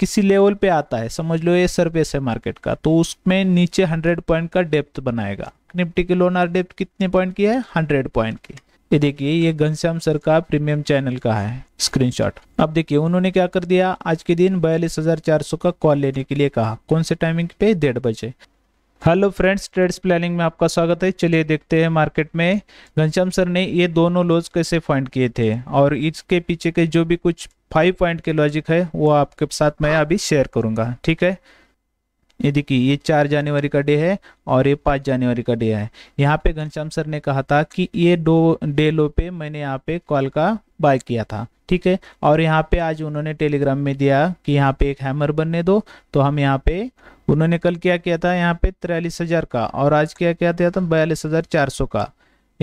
किसी लेवल पे आता है समझ लो ये सरफेस है मार्केट का तो उसमें नीचे हंड्रेड पॉइंट का डेप्थ बनाएगा निफ्टी की लोनार डेप्थ कितने पॉइंट की है हंड्रेड पॉइंट की ये देखिए ये घनश्याम सर का प्रीमियम चैनल का है स्क्रीनशॉट अब देखिए उन्होंने क्या कर दिया आज के दिन बयालीस हजार चार सौ का कॉल लेने के लिए कहा कौन से टाइमिंग पे डेढ़ बजे हेलो फ्रेंड्स ट्रेड्स प्लानिंग में आपका स्वागत है चलिए देखते हैं मार्केट में घनश्याम सर ने ये दोनों लोज कैसे फाइंड किए थे और इसके पीछे के जो भी कुछ फाइव पॉइंट के लॉजिक है वो आपके साथ मैं अभी शेयर करूंगा ठीक है ये देखिए ये चार जनवरी का डे है और ये पाँच जनवरी का डे है यहाँ पे घनश्याम सर ने कहा था कि ये दो डे लो पे मैंने यहाँ पे कॉल का बाय किया था ठीक है और यहाँ पे आज उन्होंने टेलीग्राम में दिया कि यहाँ पे एक हैमर बनने दो तो हम यहाँ पे उन्होंने कल क्या किया था यहाँ पे तिरालीस हज़ार का और आज क्या किया था, तो बयालीस हज़ार चार सौ का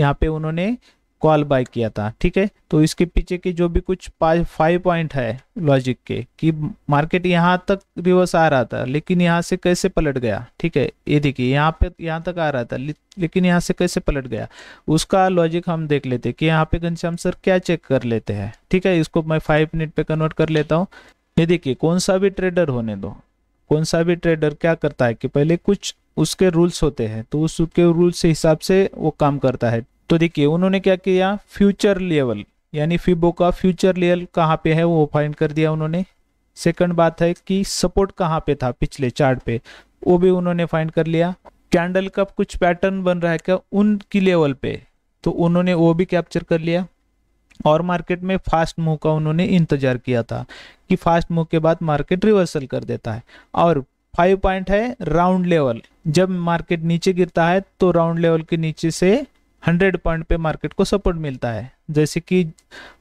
यहाँ पे उन्होंने कॉल बाय किया था ठीक है तो इसके पीछे की जो भी कुछ फाइव पॉइंट है लॉजिक के कि मार्केट यहाँ तक रिवर्स आ रहा था लेकिन यहाँ से कैसे पलट गया ठीक है ये देखिए यहाँ पे यहाँ तक आ रहा था ले, लेकिन यहाँ से कैसे पलट गया उसका लॉजिक हम देख लेते कि यहाँ पे घनश्याम सर क्या चेक कर लेते हैं ठीक है इसको मैं फाइव मिनट पे कन्वर्ट कर लेता हूँ ये देखिए कौन सा भी ट्रेडर होने दो कौन सा भी ट्रेडर क्या करता है कि पहले कुछ उसके रूल्स होते हैं तो उसके रूल्स के हिसाब से वो काम करता है तो देखिए उन्होंने क्या किया फ्यूचर लेवल यानी फिबो का फ्यूचर लेवल कहाँ पे है वो फाइंड कर दिया उन्होंने सेकंड बात है कि सपोर्ट कहाँ पे था पिछले चार्ट पे वो भी उन्होंने फाइंड कर लिया कैंडल का कुछ पैटर्न बन रहा है क्या उनकी लेवल पे तो उन्होंने वो भी कैप्चर कर लिया और मार्केट में फास्ट मूव का उन्होंने इंतजार किया था कि फास्ट मूव के बाद मार्केट रिवर्सल कर देता है और फाइव पॉइंट है राउंड लेवल जब मार्केट नीचे गिरता है तो राउंड लेवल के नीचे से हंड्रेड पॉइंट पे मार्केट को सपोर्ट मिलता है जैसे कि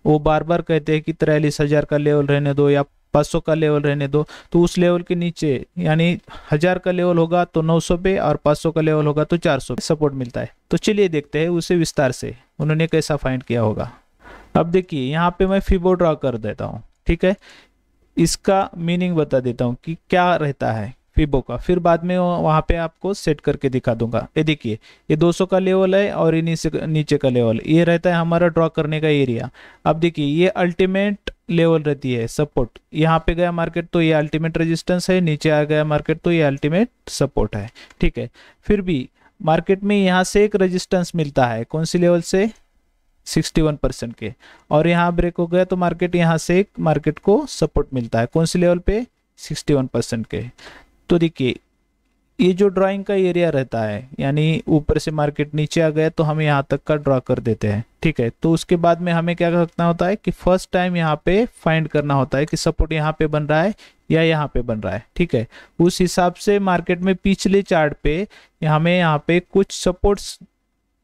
वो बार बार कहते हैं कि तिरयालीस हज़ार का लेवल रहने दो या पाँच सौ का लेवल रहने दो तो उस लेवल के नीचे यानी हज़ार का लेवल होगा तो नौ सौ पे और पाँच सौ का लेवल होगा तो चार सौ पे सपोर्ट मिलता है तो चलिए देखते हैं उसे विस्तार से उन्होंने कैसा फाइंड किया होगा अब देखिए यहाँ पे मैं फिबो ड्रॉ कर देता हूँ ठीक है इसका मीनिंग बता देता हूँ कि क्या रहता है फिबो का फिर बाद में वहाँ पे आपको सेट करके दिखा दूंगा ये देखिए ये 200 का लेवल है और ये नीचे नीचे का लेवल ये रहता है हमारा ड्रॉ करने का एरिया अब देखिए ये अल्टीमेट लेवल रहती है सपोर्ट यहाँ पे गया मार्केट तो ये अल्टीमेट रेजिस्टेंस है नीचे आ गया मार्केट तो ये अल्टीमेट सपोर्ट है ठीक है फिर भी मार्केट में यहाँ से एक रजिस्टेंस मिलता है कौन सी लेवल से 61 परसेंट के और यहाँ ब्रेक हो गया तो मार्केट यहाँ से मार्केट को सपोर्ट मिलता है कौन से लेवल पे 61 परसेंट के तो देखिए ये जो ड्राइंग का एरिया रहता है यानी ऊपर से मार्केट नीचे आ गया तो हम यहाँ तक का ड्रा कर देते हैं ठीक है तो उसके बाद में हमें क्या करना होता है कि फर्स्ट टाइम यहाँ पे फाइंड करना होता है कि सपोर्ट यहाँ पे बन रहा है या यहाँ पे बन रहा है ठीक है उस हिसाब से मार्केट में पिछले चार्ट पे हमें यहाँ पे कुछ सपोर्ट्स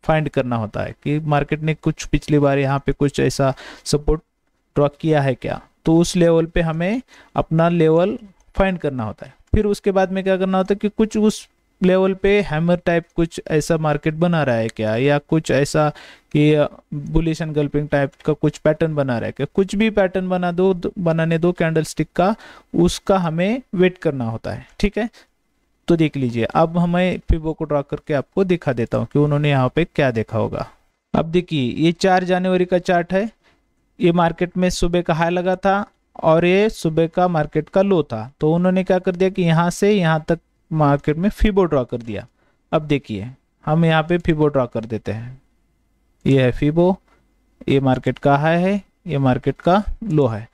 फाइंड करना होता है कि मार्केट ने कुछ पिछली बार यहाँ पे कुछ ऐसा सपोर्ट ड्रॉ किया है क्या तो उस लेवल पे हमें अपना लेवल फाइंड करना होता है फिर उसके बाद में क्या करना होता है कि कुछ उस लेवल पे हैमर टाइप कुछ ऐसा मार्केट बना रहा है क्या या कुछ ऐसा कि बुलिश एंड गल्पिंग टाइप का कुछ पैटर्न बना रहा है क्या कुछ भी पैटर्न बना दो बनाने दो कैंडल का उसका हमें वेट करना होता है ठीक है तो देख लीजिए अब हमें पिवो को ड्रा करके आपको दिखा देता हूँ कि उन्होंने यहाँ पे क्या देखा होगा अब देखिए ये चार जनवरी का चार्ट है ये मार्केट में सुबह का हाई लगा था और ये सुबह का मार्केट का लो था तो उन्होंने क्या कर दिया कि यहाँ से यहाँ तक मार्केट में फिबो ड्रा कर दिया अब देखिए हम यहाँ पे फिबो ड्रा कर देते हैं ये है फिबो ये मार्केट का हाई है ये मार्केट का लो है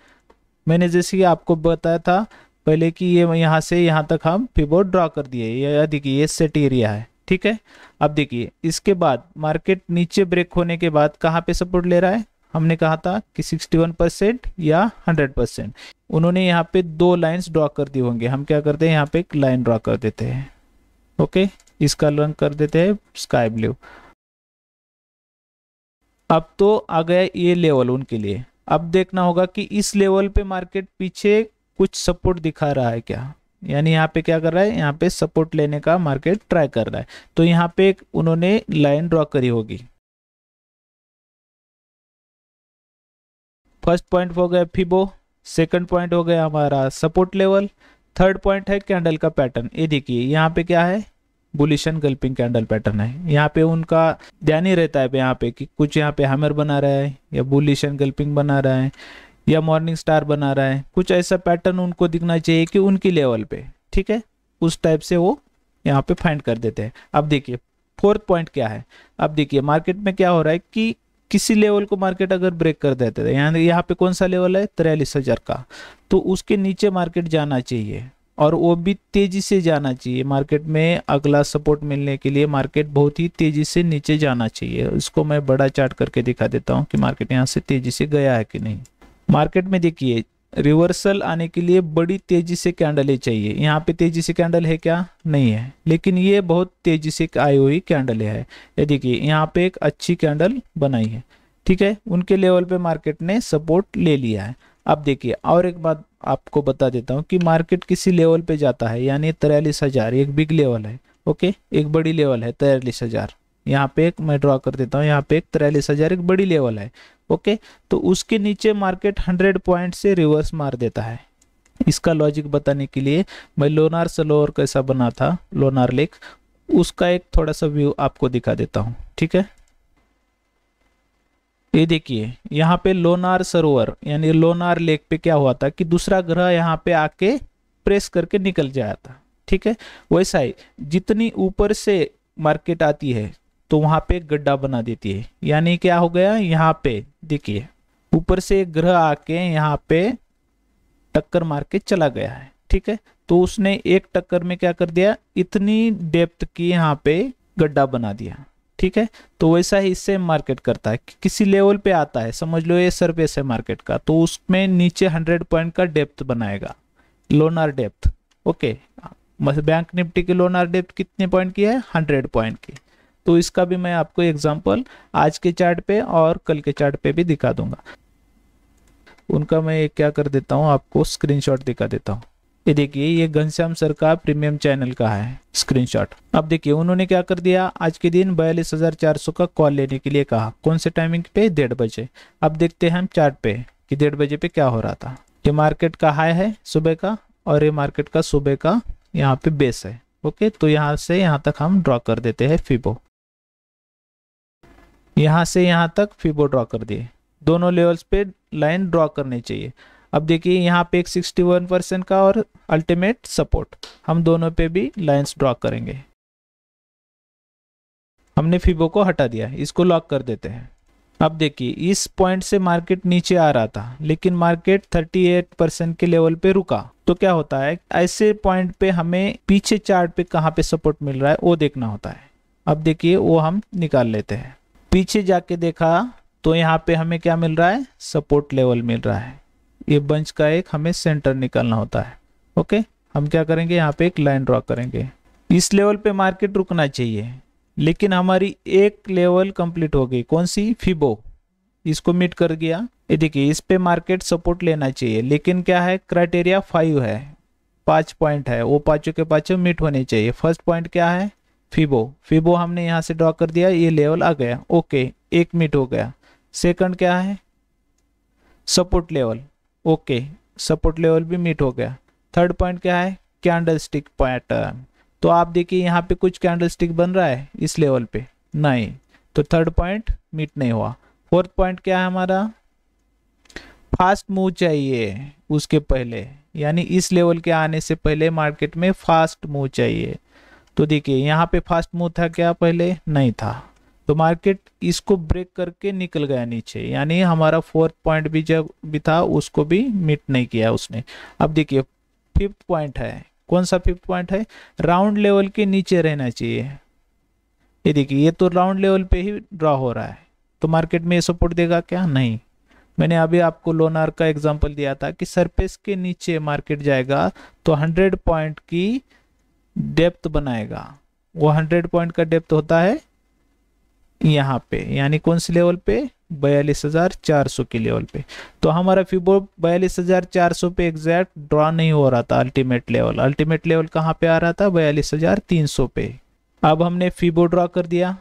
मैंने जैसे आपको बताया था पहले कि ये यहाँ से यहाँ तक हम पिबोर्ड ड्रॉ कर दिए ये देखिए ये सेट एरिया है ठीक है अब देखिए इसके बाद मार्केट नीचे ब्रेक होने के बाद कहाँ पे सपोर्ट ले रहा है हमने कहा था कि 61 परसेंट या 100 परसेंट उन्होंने यहाँ पे दो लाइंस ड्रॉ कर दिए होंगे हम क्या करते हैं यहाँ पे एक लाइन ड्रॉ कर देते हैं ओके इसका रंग कर देते हैं स्काई ब्लू अब तो आ गया ये लेवल उनके लिए अब देखना होगा कि इस लेवल पे मार्केट पीछे कुछ सपोर्ट दिखा रहा है क्या यानी यहाँ पे क्या कर रहा है यहाँ पे सपोर्ट लेने का मार्केट ट्राई कर रहा है तो यहाँ पे उन्होंने लाइन ड्रॉ करी होगी फर्स्ट पॉइंट हो गया फिबो सेकंड पॉइंट हो गया हमारा सपोर्ट लेवल थर्ड पॉइंट है कैंडल का पैटर्न ये देखिए यहाँ पे क्या है बुलिशन गल्पिंग कैंडल पैटर्न है यहाँ पे उनका ध्यान ही रहता है यहाँ पे कि कुछ यहाँ पे हैमर बना रहा है या बुलिशन गल्पिंग बना रहा है या मॉर्निंग स्टार बना रहा है कुछ ऐसा पैटर्न उनको दिखना चाहिए कि उनकी लेवल पे ठीक है उस टाइप से वो यहाँ पे फाइंड कर देते हैं अब देखिए फोर्थ पॉइंट क्या है अब देखिए मार्केट में क्या हो रहा है कि किसी लेवल को मार्केट अगर ब्रेक कर देते थे यहाँ यहाँ पे कौन सा लेवल है तिरयालीस हज़ार का तो उसके नीचे मार्केट जाना चाहिए और वो भी तेज़ी से जाना चाहिए मार्केट में अगला सपोर्ट मिलने के लिए मार्केट बहुत ही तेज़ी से नीचे जाना चाहिए इसको मैं बड़ा चार्ट करके दिखा देता हूँ कि मार्केट यहाँ से तेज़ी से गया है कि नहीं मार्केट में देखिए रिवर्सल आने के लिए बड़ी तेजी से कैंडलें चाहिए यहाँ पे तेजी से कैंडल है क्या नहीं है लेकिन ये बहुत तेजी से आई हुई कैंडल है ये देखिए यहाँ पे एक अच्छी कैंडल बनाई है ठीक है उनके लेवल पे मार्केट ने सपोर्ट ले लिया है अब देखिए और एक बात आपको बता देता हूँ कि मार्केट किसी लेवल पे जाता है यानी तिरालीस हजार एक बिग लेवल है ओके एक बड़ी लेवल है तिरालीस हजार यहाँ पे एक मैं ड्रॉ कर देता हूँ यहाँ पे एक तिरालीस हजार एक बड़ी लेवल है ओके तो उसके नीचे मार्केट हंड्रेड पॉइंट से रिवर्स मार देता है इसका लॉजिक बताने के लिए मैं लोनार सलोवर कैसा बना था लोनार लेक उसका एक थोड़ा सा व्यू आपको दिखा देता हूँ ठीक है ये देखिए यहाँ पे लोनार सरोवर यानी लोनार लेक पे क्या हुआ था कि दूसरा ग्रह यहाँ पे आके प्रेस करके निकल जाया था ठीक है वैसा ही जितनी ऊपर से मार्केट आती है तो वहाँ पे गड्ढा बना देती है यानी क्या हो गया यहाँ पे देखिए ऊपर से ग्रह आके यहाँ पे टक्कर मार के चला गया है ठीक है तो उसने एक टक्कर में क्या कर दिया इतनी डेप्थ की यहाँ पे गड्ढा बना दिया ठीक है तो वैसा ही इससे मार्केट करता है कि किसी लेवल पे आता है समझ लो ये सरफेस है मार्केट का तो उसमें नीचे हंड्रेड पॉइंट का डेप्थ बनाएगा लोनार डेप्थ ओके बैंक निफ्टी की लोनार डेप्थ कितने पॉइंट की है हंड्रेड पॉइंट की तो इसका भी मैं आपको एग्जाम्पल आज के चार्ट पे और कल के चार्ट पे भी दिखा दूंगा उनका मैं क्या कर देता हूँ आपको स्क्रीनशॉट दिखा देता हूँ ये देखिए ये घनश्याम सर का प्रीमियम चैनल का है स्क्रीनशॉट अब देखिए उन्होंने क्या कर दिया आज के दिन बयालीस हजार चार सौ का कॉल लेने के लिए कहा कौन से टाइमिंग पे डेढ़ बजे अब देखते हैं हम चार्ट पे कि डेढ़ बजे पे क्या हो रहा था ये मार्केट का हाई है सुबह का और ये मार्केट का सुबह का यहाँ पे बेस है ओके तो यहाँ से यहाँ तक हम ड्रॉ कर देते हैं फिबो यहाँ से यहाँ तक फिबो ड्रॉ कर दिए दोनों लेवल्स पे लाइन ड्रॉ करनी चाहिए अब देखिए यहाँ पे एक 61 परसेंट का और अल्टीमेट सपोर्ट हम दोनों पे भी लाइंस ड्रॉ करेंगे हमने फिबो को हटा दिया इसको लॉक कर देते हैं अब देखिए इस पॉइंट से मार्केट नीचे आ रहा था लेकिन मार्केट 38 परसेंट के लेवल पे रुका तो क्या होता है ऐसे पॉइंट पे हमें पीछे चार्ट पे कहाँ पे सपोर्ट मिल रहा है वो देखना होता है अब देखिए वो हम निकाल लेते हैं पीछे जाके देखा तो यहाँ पे हमें क्या मिल रहा है सपोर्ट लेवल मिल रहा है ये बंच का एक हमें सेंटर निकालना होता है ओके हम क्या करेंगे यहाँ पे एक लाइन ड्रॉ करेंगे इस लेवल पे मार्केट रुकना चाहिए लेकिन हमारी एक लेवल कंप्लीट हो गई कौन सी फिबो इसको मीट कर गया ये देखिए इस पे मार्केट सपोर्ट लेना चाहिए लेकिन क्या है क्राइटेरिया फाइव है पांच पॉइंट है वो पांचों के पांचों मीट होने चाहिए फर्स्ट पॉइंट क्या है फीबो फिबो हमने यहाँ से ड्रॉ कर दिया ये लेवल आ गया ओके एक मिनट हो गया सेकंड क्या है support level okay support level भी मीट हो गया थर्ड पॉइंट क्या है कैंडल स्टिक पैटर्न तो आप देखिए यहाँ पे कुछ कैंडल स्टिक बन रहा है इस लेवल पे नहीं तो थर्ड पॉइंट मीट नहीं हुआ फोर्थ पॉइंट क्या है हमारा फास्ट मूव चाहिए उसके पहले यानी इस लेवल के आने से पहले मार्केट में फास्ट मूव चाहिए तो देखिए यहाँ पे फास्ट मूव था क्या पहले नहीं था तो मार्केट इसको ब्रेक करके निकल गया नीचे यानी हमारा फोर्थ पॉइंट भी जब भी था उसको भी मीट नहीं किया उसने अब देखिए फिफ्थ पॉइंट है कौन सा फिफ्थ पॉइंट है राउंड लेवल के नीचे रहना चाहिए ये देखिए ये तो राउंड लेवल पे ही ड्रा हो रहा है तो मार्केट में ये सपोर्ट देगा क्या नहीं मैंने अभी आपको लोनार का एग्जांपल दिया था कि सरफेस के नीचे मार्केट जाएगा तो 100 पॉइंट की डेप्थ बनाएगा वो हंड्रेड पॉइंट का डेप्थ होता है यहाँ पे यानी कौन से लेवल पे बयालीस हज़ार चार सौ के लेवल पे तो हमारा फिबो बयालीस हज़ार चार सौ पे एग्जैक्ट ड्रॉ नहीं हो रहा था अल्टीमेट लेवल अल्टीमेट लेवल कहाँ पे आ रहा था बयालीस हज़ार तीन सौ पे अब हमने फिबो ड्रॉ कर दिया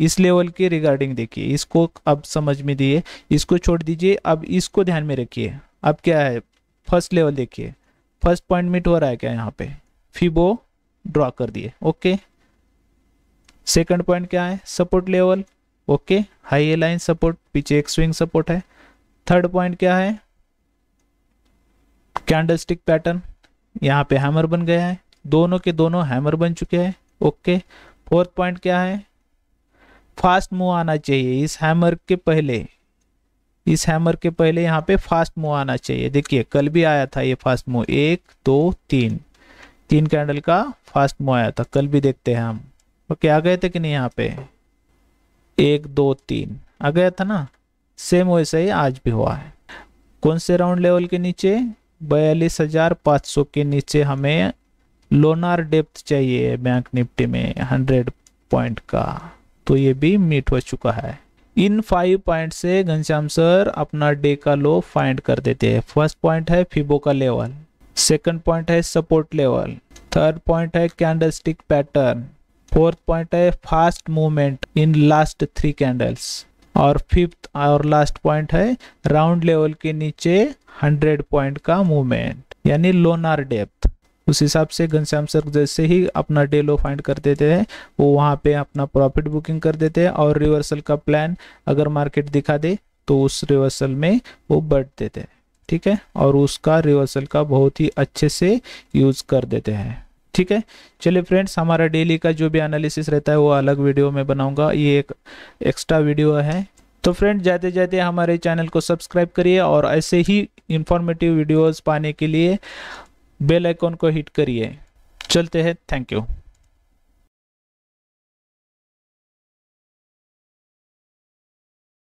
इस लेवल के रिगार्डिंग देखिए इसको अब समझ में दिए इसको छोड़ दीजिए अब इसको ध्यान में रखिए अब क्या है फर्स्ट लेवल देखिए फर्स्ट पॉइंट मीट हो रहा है क्या यहाँ पे फिबो ड्रॉ कर दिए ओके सेकंड पॉइंट क्या है support level okay high line support पीछे एक स्विंग सपोर्ट है थर्ड पॉइंट क्या है कैंडलस्टिक पैटर्न यहाँ पे हैमर बन गया है दोनों के दोनों हैमर बन चुके हैं ओके फोर्थ पॉइंट क्या है फास्ट मूव आना चाहिए इस हैमर के पहले इस हैमर के पहले यहाँ पे फास्ट मूव आना चाहिए देखिए कल भी आया था ये फास्ट मूव एक दो तीन तीन कैंडल का फास्ट मो आया था कल भी देखते हैं हम तो क्या गए थे कि नहीं यहाँ पे एक दो तीन आ गया था ना सेम वैसा ही आज भी हुआ है कौन से राउंड लेवल के नीचे बयालीस हजार पाँच सौ के नीचे हमें लोनार डेप्थ चाहिए बैंक निफ्टी में हंड्रेड पॉइंट का तो ये भी मीट हो चुका है इन फाइव पॉइंट से घनश्याम सर अपना डे का लो फाइंड कर देते हैं फर्स्ट पॉइंट है फिबो का लेवल सेकंड पॉइंट है सपोर्ट लेवल थर्ड पॉइंट है कैंडलस्टिक पैटर्न फोर्थ पॉइंट है fast movement in last three candles और फिफ्थ और लास्ट पॉइंट है राउंड लेवल के नीचे हंड्रेड पॉइंट का मूवमेंट यानी लोनार डेप्थ उस हिसाब से घनश्याम सर जैसे ही अपना डे लो फाइंड कर देते हैं वो वहाँ पे अपना प्रॉफिट बुकिंग कर देते हैं और रिवर्सल का प्लान अगर मार्केट दिखा दे तो उस रिवर्सल में वो बढ़ देते हैं ठीक है और उसका रिवर्सल का बहुत ही अच्छे से यूज कर देते हैं ठीक है चलिए फ्रेंड्स हमारा डेली का जो भी एनालिसिस रहता है वो अलग वीडियो में बनाऊंगा ये एक एक्स्ट्रा वीडियो है तो फ्रेंड जाते जाते हमारे चैनल को सब्सक्राइब करिए और ऐसे ही इंफॉर्मेटिव वीडियोस पाने के लिए बेल आइकॉन को हिट करिए चलते हैं थैंक यू